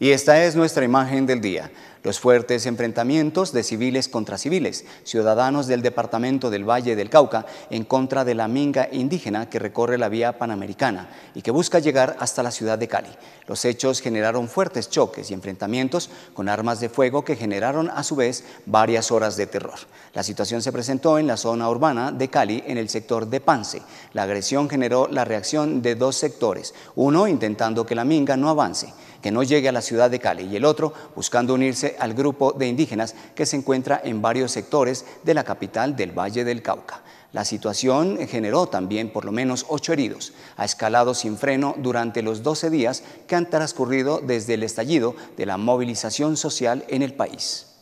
Y esta es nuestra imagen del día. Los fuertes enfrentamientos de civiles contra civiles, ciudadanos del departamento del Valle del Cauca en contra de la minga indígena que recorre la vía panamericana y que busca llegar hasta la ciudad de Cali. Los hechos generaron fuertes choques y enfrentamientos con armas de fuego que generaron a su vez varias horas de terror. La situación se presentó en la zona urbana de Cali en el sector de Pance. La agresión generó la reacción de dos sectores, uno intentando que la minga no avance que no llegue a la ciudad de Cali, y el otro buscando unirse al grupo de indígenas que se encuentra en varios sectores de la capital del Valle del Cauca. La situación generó también por lo menos ocho heridos. Ha escalado sin freno durante los 12 días que han transcurrido desde el estallido de la movilización social en el país.